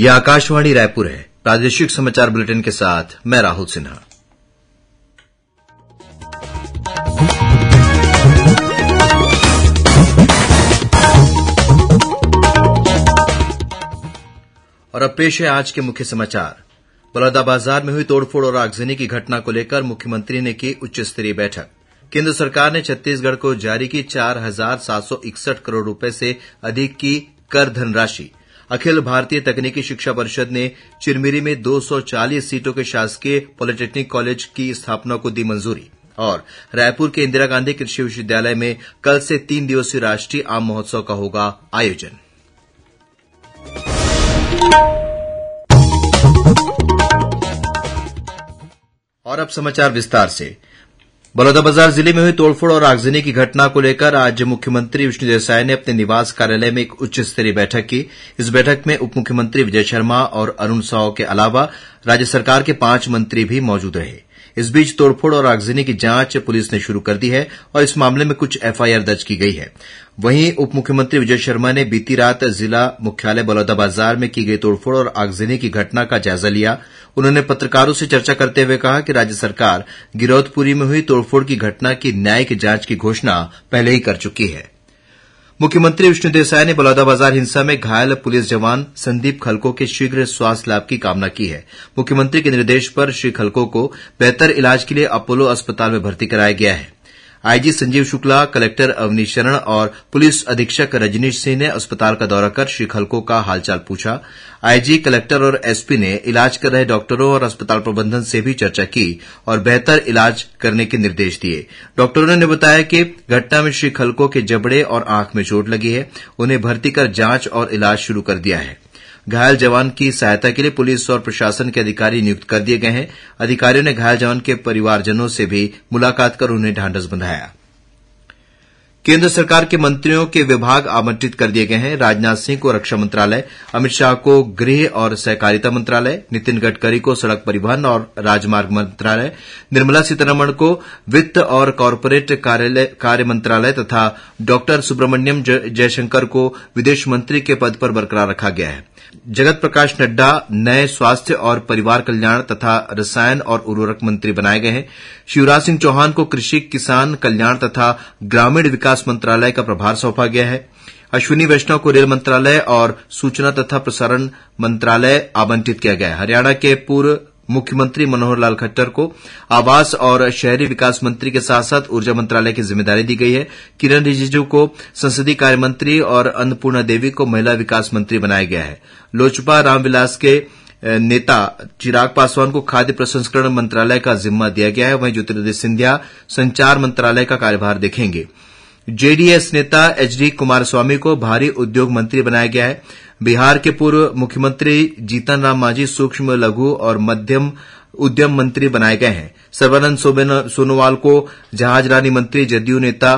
यह आकाशवाणी रायपुर है प्रादेशिक समाचार बुलेटिन के साथ मैं राहुल सिन्हा और अब पेश है आज के मुख्य समाचार बलौदाबाजार में हुई तोड़फोड़ और आगजनी की घटना को लेकर मुख्यमंत्री ने की उच्च स्तरीय बैठक केंद्र सरकार ने छत्तीसगढ़ को जारी की चार हजार सात सौ इकसठ करोड़ रुपए से अधिक की कर धनराशि अखिल भारतीय तकनीकी शिक्षा परिषद ने चिरमिरी में 240 सीटों के शासकीय पॉलिटेक्निक कॉलेज की स्थापना को दी मंजूरी और रायपुर के इंदिरा गांधी कृषि विश्वविद्यालय में कल से तीन दिवसीय राष्ट्रीय आम महोत्सव का होगा आयोजन और अब समाचार विस्तार से बलौदाबाजार जिले में हुई तोड़फोड़ और आगजनी की घटना को लेकर आज मुख्यमंत्री विष्णु देसाई ने अपने निवास कार्यालय में एक उच्च स्तरीय बैठक की इस बैठक में उप मुख्यमंत्री विजय शर्मा और अरूण साव के अलावा राज्य सरकार के पांच मंत्री भी मौजूद थे इस बीच तोड़फोड़ और आगजनी की जांच पुलिस ने शुरू कर दी है और इस मामले में कुछ एफआईआर दर्ज की गई है वहीं उप मुख्यमंत्री विजय शर्मा ने बीती रात जिला मुख्यालय बलौदाबाजार में की गई तोड़फोड़ और आगजनी की घटना का जायजा लिया उन्होंने पत्रकारों से चर्चा करते हुए कहा कि राज्य सरकार गिरौदपुरी में हुई तोड़फोड़ की घटना की न्यायिक जांच की घोषणा पहले ही कर चुकी है मुख्यमंत्री विष्णुदेव साय ने बलौदाबाजार हिंसा में घायल पुलिस जवान संदीप खलको के शीघ्र स्वास्थ्य लाभ की कामना की है मुख्यमंत्री के निर्देश पर श्री खलको को बेहतर इलाज के लिए अपोलो अस्पताल में भर्ती कराया गया है आईजी संजीव शुक्ला कलेक्टर अवनी शरण और पुलिस अधीक्षक रजनीश सिंह ने अस्पताल का दौरा कर श्री खलको का हालचाल पूछा आईजी कलेक्टर और एसपी ने इलाज कर रहे डॉक्टरों और अस्पताल प्रबंधन से भी चर्चा की और बेहतर इलाज करने के निर्देश दिए डॉक्टरों ने बताया कि घटना में श्री खलको के जबड़े और आंख में चोट लगी है उन्हें भर्ती कर जांच और इलाज शुरू कर दिया है घायल जवान की सहायता के लिए पुलिस और प्रशासन के अधिकारी नियुक्त कर दिए गए हैं अधिकारियों ने घायल जवान के परिवारजनों से भी मुलाकात कर उन्हें ढांढस बंधाया केंद्र सरकार के मंत्रियों के विभाग आवंटित कर दिए गए हैं राजनाथ सिंह को रक्षा मंत्रालय अमित शाह को गृह और सहकारिता मंत्रालय नितिन गडकरी को सड़क परिवहन और राजमार्ग मंत्रालय निर्मला सीतारमण को वित्त और कॉरपोरेट कार्य मंत्रालय तथा डॉक्टर सुब्रमण्यम जयशंकर को विदेश मंत्री के पद पर बरकरार रखा गया है जगत प्रकाश नड्डा नए स्वास्थ्य और परिवार कल्याण तथा रसायन और उर्वरक मंत्री बनाए गए हैं शिवराज सिंह चौहान को कृषि किसान कल्याण तथा ग्रामीण विकास मंत्रालय का प्रभार सौंपा गया है अश्विनी वैष्णव को रेल मंत्रालय और सूचना तथा प्रसारण मंत्रालय आवंटित किया गया है हरियाणा के पूर्व मुख्यमंत्री मनोहर लाल खट्टर को आवास और शहरी विकास मंत्री के साथ साथ ऊर्जा मंत्रालय की जिम्मेदारी दी गई है किरण रिजिजू को संसदीय कार्य मंत्री और अन्नपूर्णा देवी को महिला विकास मंत्री बनाया गया है लोजपा रामविलास के नेता चिराग पासवान को खाद्य प्रसंस्करण मंत्रालय का जिम्मा दिया गया है वहीं ज्योतिरादित्य सिंधिया संचार मंत्रालय का कार्यभार देखेंगे जेडीएस नेता एचडी कुमारस्वामी को भारी उद्योग मंत्री बनाया गया है बिहार के पूर्व मुख्यमंत्री जीतन राम मांझी सूक्ष्म लघु और मध्यम उद्यम मंत्री बनाए गए हैं सर्वानंद सोनोवाल को जहाजरानी मंत्री जदयू नेता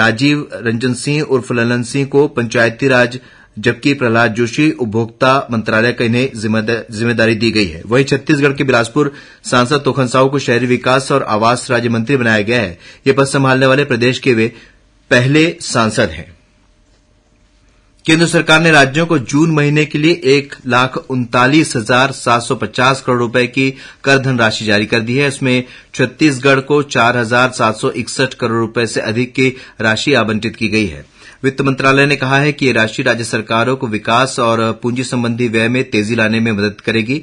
राजीव रंजन सिंह उर्फ ललन सिंह को पंचायती राज जबकि प्रहलाद जोशी उपभोक्ता मंत्रालय का इन्हें जिम्मेदारी दी गई है वहीं छत्तीसगढ़ के बिलासपुर सांसद तोखन साहू को शहरी विकास और आवास राज्य मंत्री बनाया गया है ये पद संभालने वाले प्रदेश के वे पहले सांसद हैं केंद्र सरकार ने राज्यों को जून महीने के लिए एक लाख उनतालीस हजार सात सौ पचास करोड़ रुपए की कर धनराशि जारी कर दी है इसमें छत्तीसगढ़ को चार हजार सात सौ इकसठ करोड़ रुपए से अधिक की राशि आवंटित की गई है वित्त मंत्रालय ने कहा है कि यह राशि राज्य सरकारों को विकास और पूंजी संबंधी व्यय में तेजी लाने में मदद करेगी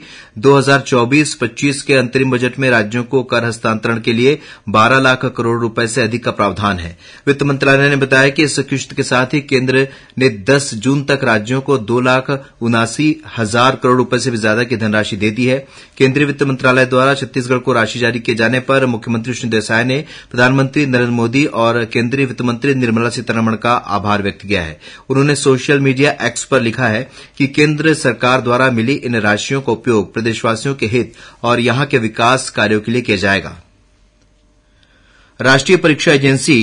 2024 25 के अंतरिम बजट में राज्यों को कर हस्तांतरण के लिए 12 लाख करोड़ रुपए से अधिक का प्रावधान है वित्त मंत्रालय ने बताया कि इस किश्त के साथ ही केंद्र ने 10 जून तक राज्यों को दो लाख उनासी हजार करोड़ रुपए से भी ज्यादा की धनराशि दे दी है केंद्रीय वित्त मंत्रालय द्वारा छत्तीसगढ़ को राशि जारी किए जाने पर मुख्यमंत्री श्री देसाई ने प्रधानमंत्री नरेन्द्र मोदी और केंद्रीय वित्त मंत्री निर्मला सीतारमण का आभार आभार व्यक्त किया है उन्होंने सोशल मीडिया एक्स पर लिखा है कि केंद्र सरकार द्वारा मिली इन राशियों का उपयोग प्रदेशवासियों के हित और यहां के विकास कार्यों के लिए किया जाएगा राष्ट्रीय परीक्षा एजेंसी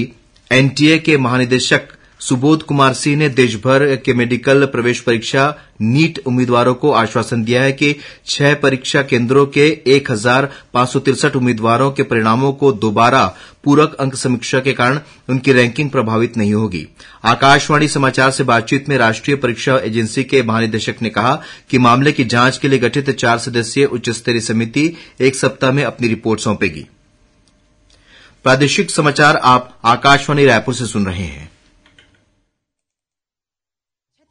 एनटीए के महानिदेशक सुबोध कुमार सिंह ने देशभर के मेडिकल प्रवेश परीक्षा नीट उम्मीदवारों को आश्वासन दिया है कि छह परीक्षा केंद्रों के एक हजार पांच सौ तिरसठ उम्मीदवारों के परिणामों को दोबारा पूरक अंक समीक्षा के कारण उनकी रैंकिंग प्रभावित नहीं होगी आकाशवाणी समाचार से बातचीत में राष्ट्रीय परीक्षा एजेंसी के महानिदेशक ने कहा कि मामले की जांच के लिए गठित चार सदस्यीय उच्च स्तरीय समिति एक सप्ताह में अपनी रिपोर्ट सौंपेगी प्रादेशिक समाचार आप आकाशवाणी रायपुर से सुन रहे हैं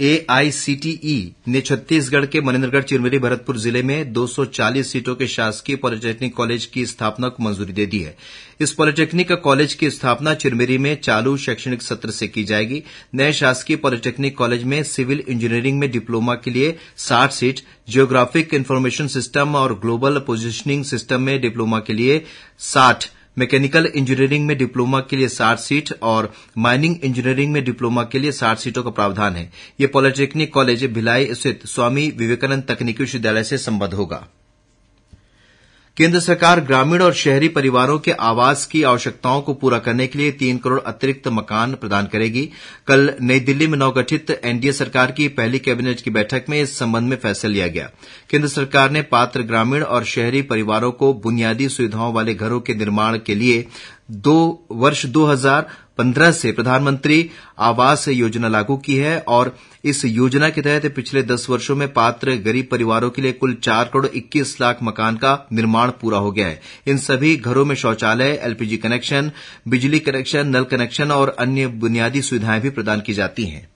एआईसीटीई e ने छत्तीसगढ़ के मनेन्द्रगढ़ चिरमिरी भरतपुर जिले में 240 सीटों के शासकीय पॉलिटेक्निक कॉलेज की स्थापना को मंजूरी दे दी है इस पॉलिटेक्निक कॉलेज की स्थापना चिरमिरी में चालू शैक्षणिक सत्र से की जाएगी नए शासकीय पॉलिटेक्निक कॉलेज में सिविल इंजीनियरिंग में डिप्लोमा के लिए साठ सीट जियोग्राफिक इन्फॉर्मेशन सिस्टम और ग्लोबल पोजिशनिंग सिस्टम में डिप्लोमा के लिए साठ सीट मैकेनिकल इंजीनियरिंग में डिप्लोमा के लिए साठ सीट और माइनिंग इंजीनियरिंग में डिप्लोमा के लिए साठ सीटों का प्रावधान है ये पॉलिटेक्निक कॉलेज भिलाई स्थित स्वामी विवेकानंद तकनीकी विश्वविद्यालय से संबद्ध होगा केंद्र सरकार ग्रामीण और शहरी परिवारों के आवास की आवश्यकताओं को पूरा करने के लिए तीन करोड़ अतिरिक्त मकान प्रदान करेगी कल नई दिल्ली में नवगठित एनडीए सरकार की पहली कैबिनेट की बैठक में इस संबंध में फैसला लिया गया केंद्र सरकार ने पात्र ग्रामीण और शहरी परिवारों को बुनियादी सुविधाओं वाले घरों के निर्माण के लिए दो वर्ष 2015 से प्रधानमंत्री आवास योजना लागू की है और इस योजना के तहत पिछले दस वर्षों में पात्र गरीब परिवारों के लिए कुल चार करोड़ इक्कीस लाख मकान का निर्माण पूरा हो गया है इन सभी घरों में शौचालय एलपीजी कनेक्शन बिजली कनेक्शन नल कनेक्शन और अन्य बुनियादी सुविधाएं भी प्रदान की जाती हैं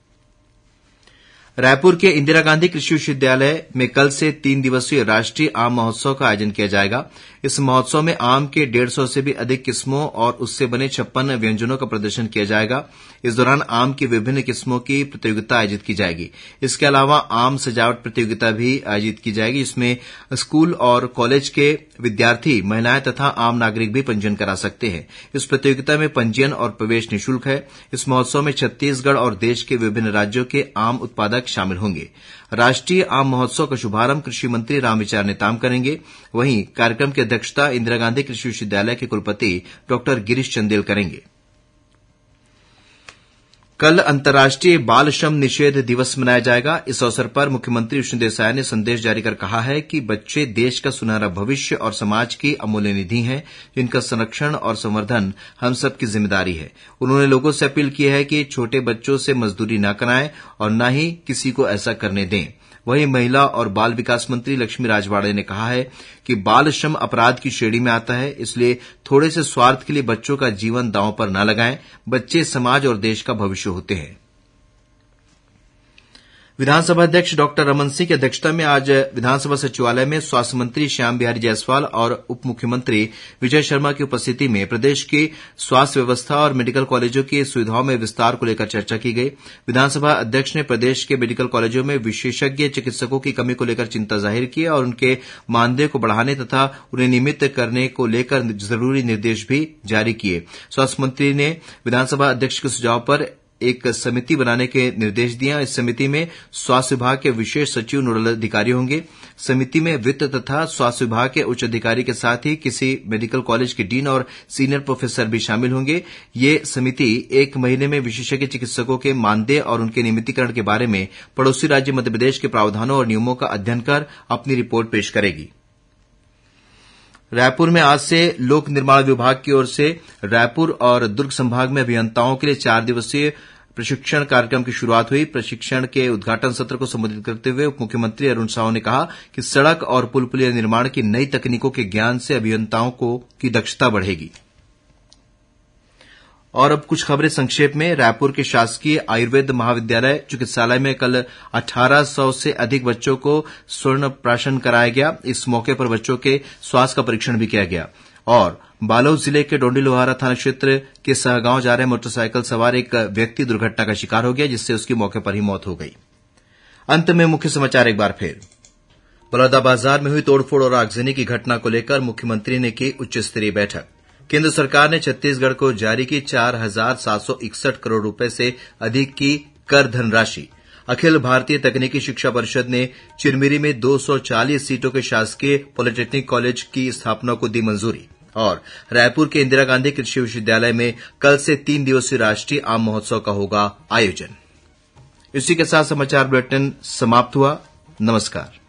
रायपुर के इंदिरा गांधी कृषि विश्वविद्यालय में कल से तीन दिवसीय राष्ट्रीय आम महोत्सव का आयोजन किया जाएगा इस महोत्सव में आम के डेढ़ सौ से भी अधिक किस्मों और उससे बने छप्पन व्यंजनों का प्रदर्शन किया जाएगा इस दौरान आम की विभिन्न किस्मों की प्रतियोगिता आयोजित की जाएगी इसके अलावा आम सजावट प्रतियोगिता भी आयोजित की जाएगी जिसमें स्कूल और कॉलेज के विद्यार्थी महिलाएं तथा आम नागरिक भी पंजीयन करा सकते हैं इस प्रतियोगिता में पंजीयन और प्रवेश निःशुल्क है इस महोत्सव में छत्तीसगढ़ और देश के विभिन्न राज्यों के आम उत्पादक संचालक शामिल होंगे राष्ट्रीय आम महोत्सव का शुभारंभ कृषि मंत्री रामविचार नेताम करेंगे वहीं कार्यक्रम की अध्यक्षता इंदिरा गांधी कृषि विश्वविद्यालय के कुलपति डॉ गिरीश चंदेल करेंगे कल अंतर्राष्ट्रीय बाल श्रम निषेध दिवस मनाया जाएगा इस अवसर पर मुख्यमंत्री विष्णु देसाई ने संदेश जारी कर कहा है कि बच्चे देश का सुनहरा भविष्य और समाज की अमूल्य निधि हैं जिनका संरक्षण और संवर्धन हम सबकी जिम्मेदारी है उन्होंने लोगों से अपील की है कि छोटे बच्चों से मजदूरी न कराएं और न ही किसी को ऐसा करने दें वहीं महिला और बाल विकास मंत्री लक्ष्मी राजवाड़े ने कहा है कि बाल श्रम अपराध की श्रेणी में आता है इसलिए थोड़े से स्वार्थ के लिए बच्चों का जीवन दांव पर न लगाएं बच्चे समाज और देश का भविष्य होते हैं विधानसभा अध्यक्ष डॉक्टर रमन सिंह की अध्यक्षता में आज विधानसभा सचिवालय में स्वास्थ्य मंत्री श्याम बिहारी जायसवाल और उप मुख्यमंत्री विजय शर्मा की उपस्थिति में प्रदेश की स्वास्थ्य व्यवस्था और मेडिकल कॉलेजों की सुविधाओं में विस्तार को लेकर चर्चा की गई विधानसभा अध्यक्ष ने प्रदेश के मेडिकल कॉलेजों में विशेषज्ञ चिकित्सकों की कमी को लेकर चिंता जाहिर की और उनके मानदेय को बढ़ाने तथा उन्हें नियमित करने को लेकर जरूरी निर्देश भी जारी किए स्वास्थ्य मंत्री ने विधानसभा अध्यक्ष के सुझाव पर एक समिति बनाने के निर्देश दिए इस समिति में स्वास्थ्य विभाग के विशेष सचिव नोडल अधिकारी होंगे समिति में वित्त तथा स्वास्थ्य विभाग के उच्च अधिकारी के साथ ही किसी मेडिकल कॉलेज के डीन और सीनियर प्रोफेसर भी शामिल होंगे ये समिति एक महीने में विशेषज्ञ चिकित्सकों के मानदेय और उनके नियमितीकरण के बारे में पड़ोसी राज्य मध्यप्रदेश के प्रावधानों और नियमों का अध्ययन कर अपनी रिपोर्ट पेश करेगी रायपुर में आज से लोक निर्माण विभाग की ओर से रायपुर और दुर्ग संभाग में अभियंताओं के लिए चार दिवसीय प्रशिक्षण कार्यक्रम की शुरूआत हुई प्रशिक्षण के उद्घाटन सत्र को संबोधित करते हुए उप मुख्यमंत्री अरुण साहू ने कहा कि सड़क और पुल पुलिया निर्माण की नई तकनीकों के ज्ञान से अभियंताओं की दक्षता बढ़ेगी और अब कुछ खबरें संक्षेप में रायपुर के शासकीय आयुर्वेद महाविद्यालय चिकित्सालय में कल 1800 से अधिक बच्चों को स्वर्ण प्राशन कराया गया इस मौके पर बच्चों के स्वास्थ्य का परीक्षण भी किया गया और बालोद जिले के डोंडीलोहारा थाना क्षेत्र के सहगांव जा रहे मोटरसाइकिल सवार एक व्यक्ति दुर्घटना का शिकार हो गया जिससे उसकी मौके पर ही मौत हो गई अंत में मुख्य समाचार एक बार फिर बलौदाबाजार में हुई तोड़फोड़ और आगजनी की घटना को लेकर मुख्यमंत्री ने की उच्च स्तरीय बैठक केंद्र सरकार ने छत्तीसगढ़ को जारी की चार हजार सात सौ इकसठ करोड़ रुपए से अधिक की कर धनराशि अखिल भारतीय तकनीकी शिक्षा परिषद ने चिरमिरी में 240 सीटों के शासकीय पॉलिटेक्निक कॉलेज की स्थापना को दी मंजूरी और रायपुर के इंदिरा गांधी कृषि विश्वविद्यालय में कल से तीन दिवसीय राष्ट्रीय आम महोत्सव का होगा आयोजन इसी के साथ समाचार बुलेटिन समाप्त हुआ नमस्कार